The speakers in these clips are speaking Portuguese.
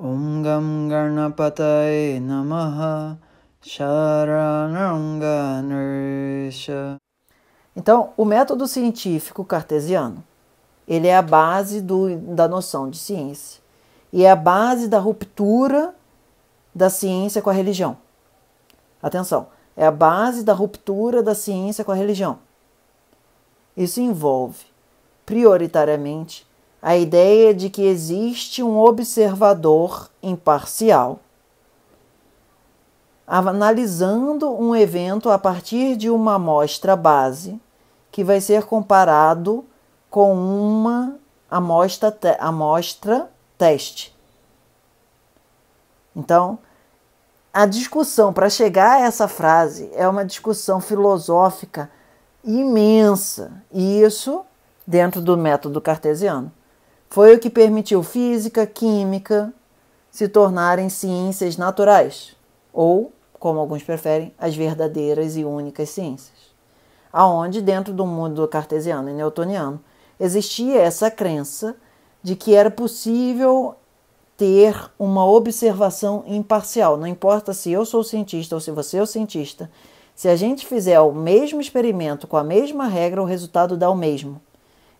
Om Gam Garnapataye Namaha Sharananganersha. Então, o método científico cartesiano, ele é a base do, da noção de ciência e é a base da ruptura da ciência com a religião. Atenção, é a base da ruptura da ciência com a religião. Isso envolve, prioritariamente, a ideia é de que existe um observador imparcial, analisando um evento a partir de uma amostra base que vai ser comparado com uma amostra, te amostra teste. Então, a discussão para chegar a essa frase é uma discussão filosófica imensa, e isso dentro do método cartesiano. Foi o que permitiu física, química se tornarem ciências naturais, ou, como alguns preferem, as verdadeiras e únicas ciências. Aonde, dentro do mundo cartesiano e newtoniano, existia essa crença de que era possível ter uma observação imparcial. Não importa se eu sou cientista ou se você é o cientista, se a gente fizer o mesmo experimento com a mesma regra, o resultado dá o mesmo.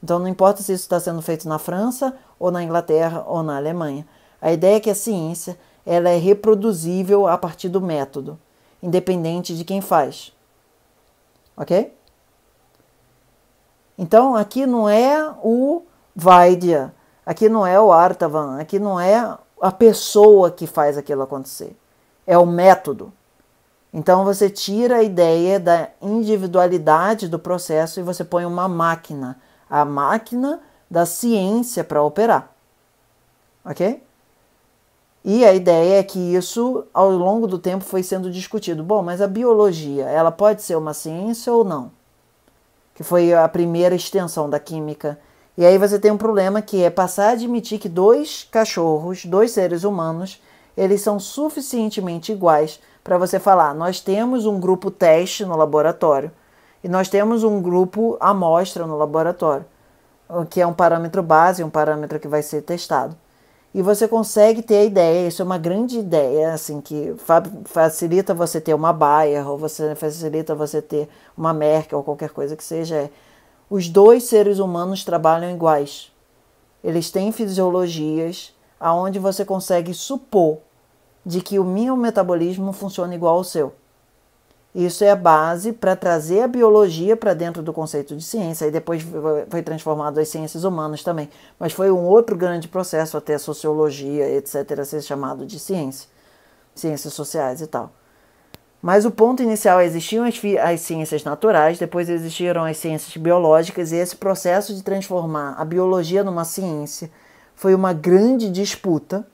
Então, não importa se isso está sendo feito na França, ou na Inglaterra, ou na Alemanha. A ideia é que a ciência ela é reproduzível a partir do método, independente de quem faz. Ok? Então, aqui não é o Vaidya, aqui não é o Artavan, aqui não é a pessoa que faz aquilo acontecer, é o método. Então, você tira a ideia da individualidade do processo e você põe uma máquina a máquina da ciência para operar. Ok? E a ideia é que isso, ao longo do tempo, foi sendo discutido. Bom, mas a biologia, ela pode ser uma ciência ou não? Que foi a primeira extensão da química. E aí você tem um problema que é passar a admitir que dois cachorros, dois seres humanos, eles são suficientemente iguais para você falar: nós temos um grupo teste no laboratório e nós temos um grupo amostra no laboratório, que é um parâmetro base, um parâmetro que vai ser testado. E você consegue ter a ideia, isso é uma grande ideia, assim, que facilita você ter uma Bayer, ou você facilita você ter uma Merck, ou qualquer coisa que seja. É, os dois seres humanos trabalham iguais. Eles têm fisiologias aonde você consegue supor de que o meu metabolismo funciona igual ao seu. Isso é a base para trazer a biologia para dentro do conceito de ciência, e depois foi transformado as ciências humanas também. Mas foi um outro grande processo, até a sociologia, etc., ser chamado de ciência, ciências sociais e tal. Mas o ponto inicial existiam as, as ciências naturais, depois existiram as ciências biológicas, e esse processo de transformar a biologia numa ciência foi uma grande disputa.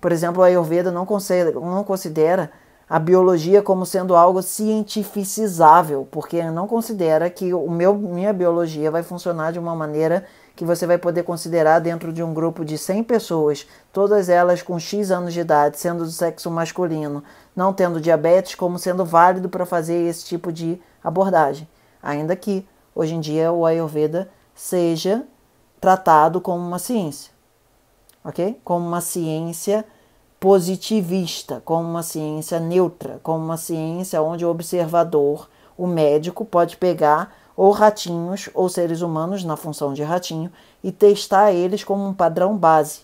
Por exemplo, a Ayurveda não considera, não considera a biologia como sendo algo cientificizável, porque não considera que o meu, minha biologia vai funcionar de uma maneira que você vai poder considerar dentro de um grupo de 100 pessoas, todas elas com X anos de idade, sendo do sexo masculino, não tendo diabetes, como sendo válido para fazer esse tipo de abordagem. Ainda que hoje em dia o Ayurveda seja tratado como uma ciência, ok? Como uma ciência positivista, como uma ciência neutra, como uma ciência onde o observador, o médico, pode pegar ou ratinhos ou seres humanos na função de ratinho e testar eles como um padrão base.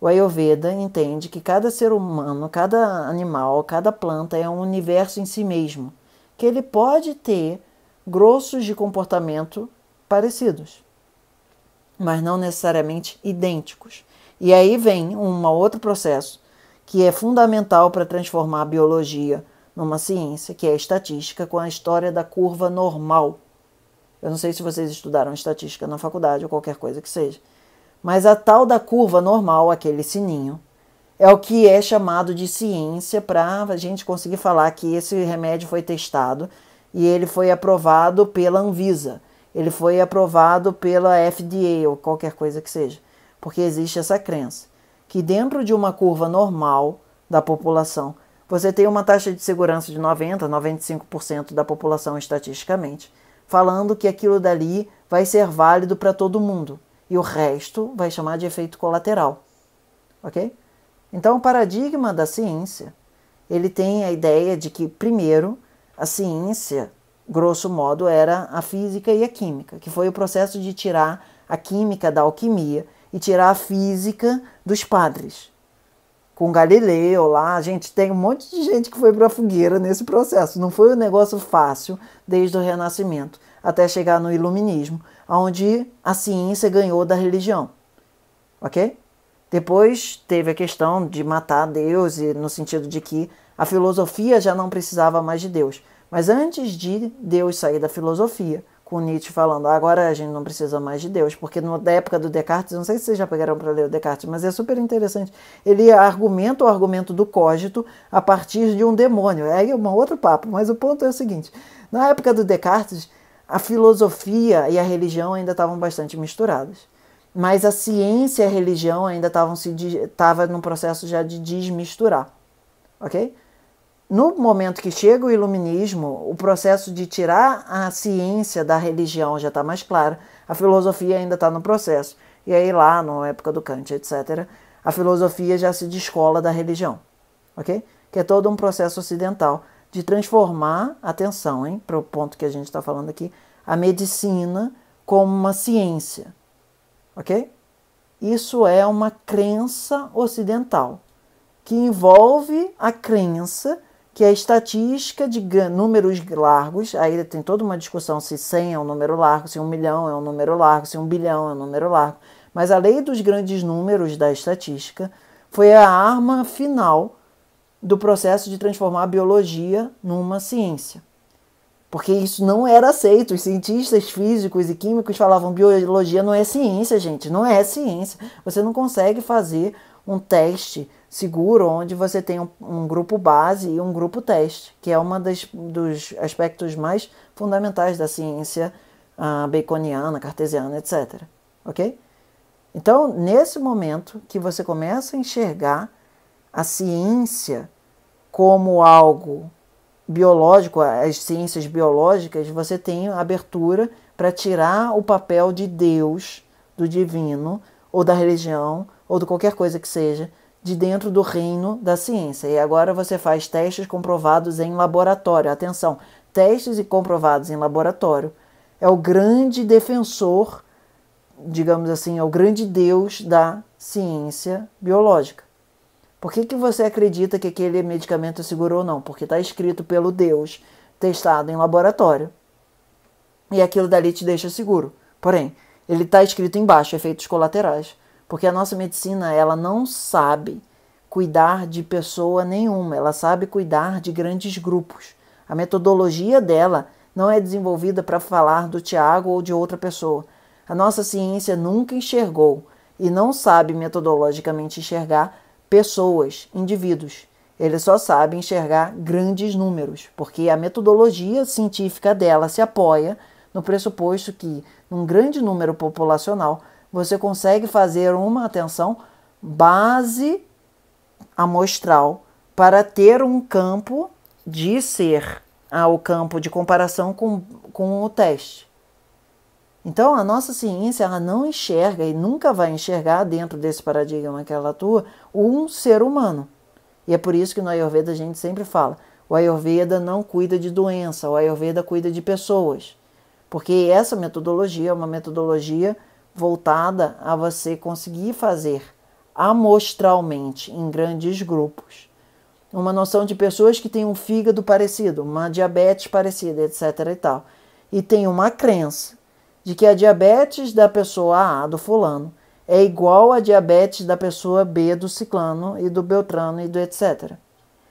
O Ayurveda entende que cada ser humano, cada animal, cada planta é um universo em si mesmo, que ele pode ter grossos de comportamento parecidos, mas não necessariamente idênticos. E aí vem um outro processo que é fundamental para transformar a biologia numa ciência, que é a estatística, com a história da curva normal. Eu não sei se vocês estudaram estatística na faculdade ou qualquer coisa que seja, mas a tal da curva normal, aquele sininho, é o que é chamado de ciência para a gente conseguir falar que esse remédio foi testado e ele foi aprovado pela Anvisa, ele foi aprovado pela FDA ou qualquer coisa que seja porque existe essa crença que dentro de uma curva normal da população, você tem uma taxa de segurança de 90, 95% da população estatisticamente, falando que aquilo dali vai ser válido para todo mundo e o resto vai chamar de efeito colateral. OK? Então, o paradigma da ciência, ele tem a ideia de que primeiro a ciência, grosso modo, era a física e a química, que foi o processo de tirar a química da alquimia e tirar a física dos padres. Com Galileu lá, a gente tem um monte de gente que foi para a fogueira nesse processo. Não foi um negócio fácil desde o Renascimento até chegar no Iluminismo, onde a ciência ganhou da religião. Ok? Depois teve a questão de matar Deus, no sentido de que a filosofia já não precisava mais de Deus. Mas antes de Deus sair da filosofia, com Nietzsche falando, agora a gente não precisa mais de Deus, porque na época do Descartes, não sei se vocês já pegaram para ler o Descartes, mas é super interessante. Ele argumenta o argumento do cogito a partir de um demônio. É um outro papo, mas o ponto é o seguinte: na época do Descartes, a filosofia e a religião ainda estavam bastante misturadas. Mas a ciência e a religião ainda estavam se estava num processo já de desmisturar. OK? No momento que chega o iluminismo, o processo de tirar a ciência da religião já está mais claro, a filosofia ainda está no processo. E aí, lá, na época do Kant, etc., a filosofia já se descola da religião, ok? Que é todo um processo ocidental de transformar, atenção, para o ponto que a gente está falando aqui, a medicina como uma ciência, ok? Isso é uma crença ocidental, que envolve a crença que é a estatística de números largos, aí tem toda uma discussão se 100 é um número largo, se 1 milhão é um número largo, se 1 bilhão é um número largo, mas a lei dos grandes números da estatística foi a arma final do processo de transformar a biologia numa ciência. Porque isso não era aceito. Os cientistas físicos e químicos falavam: biologia não é ciência, gente, não é ciência. Você não consegue fazer um teste seguro onde você tem um, um grupo base e um grupo teste, que é um dos aspectos mais fundamentais da ciência uh, baconiana, cartesiana, etc. Ok? Então, nesse momento que você começa a enxergar a ciência como algo biológico, as ciências biológicas, você tem abertura para tirar o papel de Deus, do divino, ou da religião, ou de qualquer coisa que seja, de dentro do reino da ciência. E agora você faz testes comprovados em laboratório. Atenção, testes e comprovados em laboratório. É o grande defensor, digamos assim, é o grande deus da ciência biológica. Por que, que você acredita que aquele medicamento é seguro ou não? Porque está escrito pelo Deus, testado em laboratório. E aquilo dali te deixa seguro. Porém, ele está escrito embaixo, efeitos colaterais. Porque a nossa medicina, ela não sabe cuidar de pessoa nenhuma, ela sabe cuidar de grandes grupos. A metodologia dela não é desenvolvida para falar do Tiago ou de outra pessoa. A nossa ciência nunca enxergou e não sabe metodologicamente enxergar pessoas, indivíduos. Ele só sabe enxergar grandes números, porque a metodologia científica dela se apoia no pressuposto que, num grande número populacional, você consegue fazer uma atenção base amostral para ter um campo de ser ao ah, campo de comparação com, com o teste. Então, a nossa ciência ela não enxerga e nunca vai enxergar dentro desse paradigma que ela atua um ser humano. E é por isso que no Ayurveda a gente sempre fala: o Ayurveda não cuida de doença, o Ayurveda cuida de pessoas porque essa metodologia é uma metodologia voltada a você conseguir fazer amostralmente, em grandes grupos, uma noção de pessoas que têm um fígado parecido, uma diabetes parecida, etc. e tal, e tem uma crença de que a diabetes da pessoa A, do fulano, é igual à diabetes da pessoa B, do ciclano e do beltrano e do etc.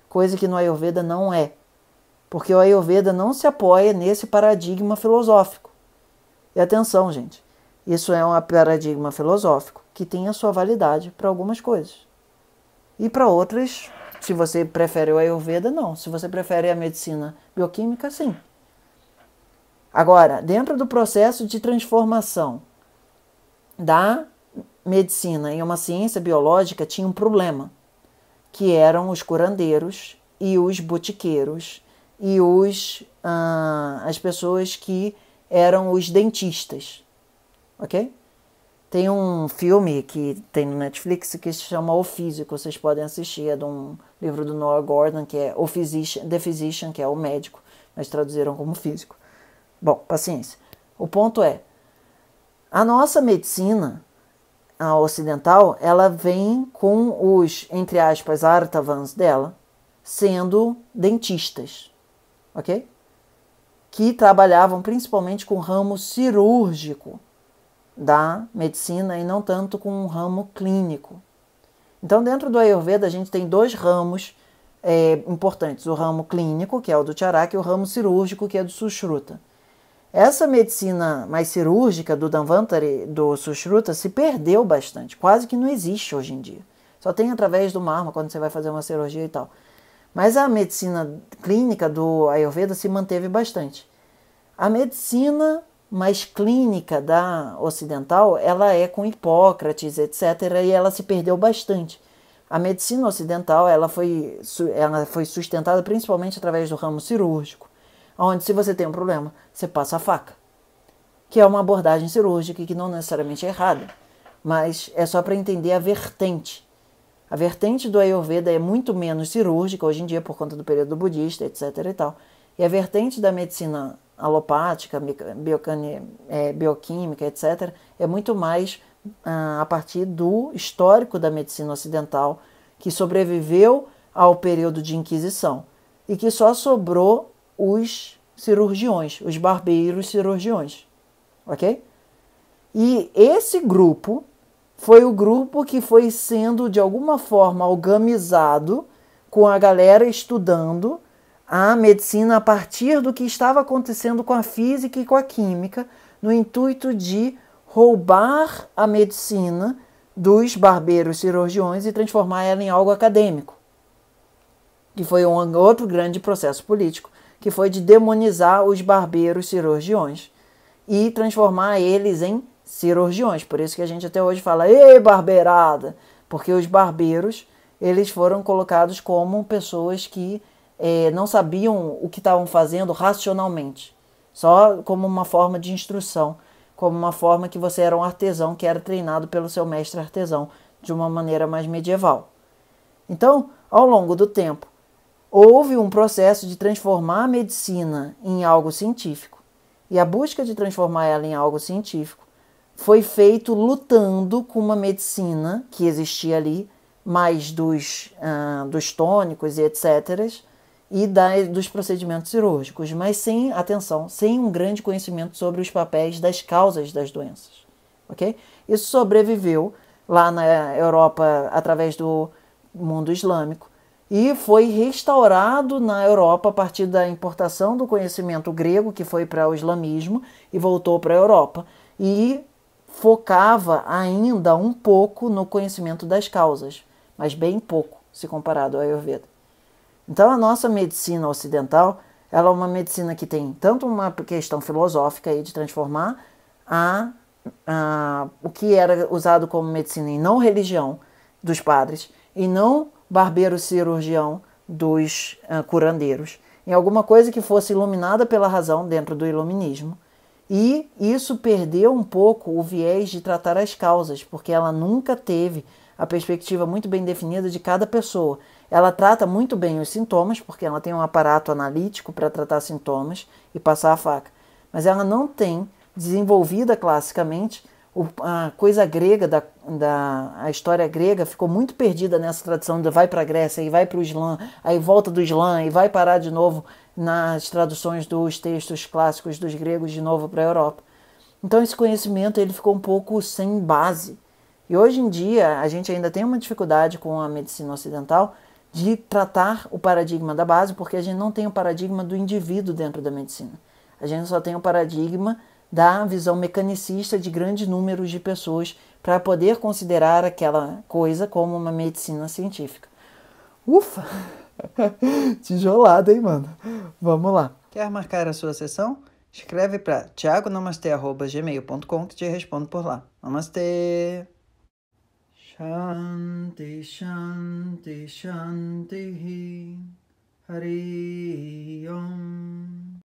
Coisa que no Ayurveda não é porque o Ayurveda não se apoia nesse paradigma filosófico. E atenção, gente, isso é um paradigma filosófico que tem a sua validade para algumas coisas. E para outras, se você prefere o Ayurveda, não. Se você prefere a medicina bioquímica, sim. Agora, dentro do processo de transformação da medicina em uma ciência biológica, tinha um problema, que eram os curandeiros e os botiqueiros e os, ah, as pessoas que eram os dentistas. Ok? Tem um filme que tem no Netflix que se chama O Físico, vocês podem assistir, é de um livro do Noah Gordon, que é o Physician, The Physician, que é o médico, mas traduziram como físico. Bom, paciência. O ponto é, a nossa medicina a ocidental, ela vem com os, entre aspas, artavans dela, sendo dentistas ok? Que trabalhavam principalmente com o ramo cirúrgico da medicina e não tanto com o ramo clínico. Então, dentro do Ayurveda, a gente tem dois ramos é, importantes: o ramo clínico, que é o do Charaka, e o ramo cirúrgico, que é do Sushruta. Essa medicina mais cirúrgica do Danvantari, do Sushruta, se perdeu bastante, quase que não existe hoje em dia. Só tem através do marmo, quando você vai fazer uma cirurgia e tal. Mas a medicina clínica do Ayurveda se manteve bastante. A medicina mais clínica da ocidental, ela é com Hipócrates, etc, e ela se perdeu bastante. A medicina ocidental, ela foi, ela foi sustentada principalmente através do ramo cirúrgico, onde se você tem um problema, você passa a faca, que é uma abordagem cirúrgica que não necessariamente é errada, mas é só para entender a vertente a vertente do Ayurveda é muito menos cirúrgica hoje em dia por conta do período budista, etc. E, tal. e a vertente da medicina alopática, é, bioquímica, etc., é muito mais ah, a partir do histórico da medicina ocidental, que sobreviveu ao período de Inquisição e que só sobrou os cirurgiões, os barbeiros cirurgiões. Ok? E esse grupo foi o grupo que foi sendo de alguma forma algamizado com a galera estudando a medicina a partir do que estava acontecendo com a física e com a química, no intuito de roubar a medicina dos barbeiros cirurgiões e transformar ela em algo acadêmico. Que foi um outro grande processo político, que foi de demonizar os barbeiros cirurgiões e transformar eles em cirurgiões. Por isso que a gente até hoje fala, ei, barbeirada! Porque os barbeiros, eles foram colocados como pessoas que é, não sabiam o que estavam fazendo racionalmente. Só como uma forma de instrução, como uma forma que você era um artesão que era treinado pelo seu mestre artesão, de uma maneira mais medieval. Então, ao longo do tempo, houve um processo de transformar a medicina em algo científico. E a busca de transformar ela em algo científico foi feito lutando com uma medicina que existia ali, mais dos, uh, dos tônicos e etc., e da, dos procedimentos cirúrgicos, mas sem, atenção, sem um grande conhecimento sobre os papéis das causas das doenças. Okay? Isso sobreviveu lá na Europa através do mundo islâmico e foi restaurado na Europa a partir da importação do conhecimento grego que foi para o islamismo e voltou para a Europa e focava ainda um pouco no conhecimento das causas, mas bem pouco se comparado ao Ayurveda. Então a nossa medicina ocidental, ela é uma medicina que tem tanto uma questão filosófica aí de transformar a, a o que era usado como medicina em não religião dos padres e não barbeiro cirurgião dos uh, curandeiros, em alguma coisa que fosse iluminada pela razão dentro do iluminismo e isso perdeu um pouco o viés de tratar as causas, porque ela nunca teve a perspectiva muito bem definida de cada pessoa. Ela trata muito bem os sintomas, porque ela tem um aparato analítico para tratar sintomas e passar a faca, mas ela não tem desenvolvida classicamente a coisa grega, da, da, a história grega ficou muito perdida nessa tradição de vai para a Grécia e vai para o Islã, aí volta do Islã e vai parar de novo nas traduções dos textos clássicos dos gregos de novo para a Europa. Então esse conhecimento ele ficou um pouco sem base. E hoje em dia a gente ainda tem uma dificuldade com a medicina ocidental de tratar o paradigma da base, porque a gente não tem o paradigma do indivíduo dentro da medicina. A gente só tem o paradigma da visão mecanicista de grande número de pessoas para poder considerar aquela coisa como uma medicina científica. Ufa! Tijolada, hein, mano? Vamos lá. Quer marcar a sua sessão? Escreve para tiagonamastê.gmail.com que te respondo por lá. Namastê! Shanti, Shanti, Shanti, Hari Om.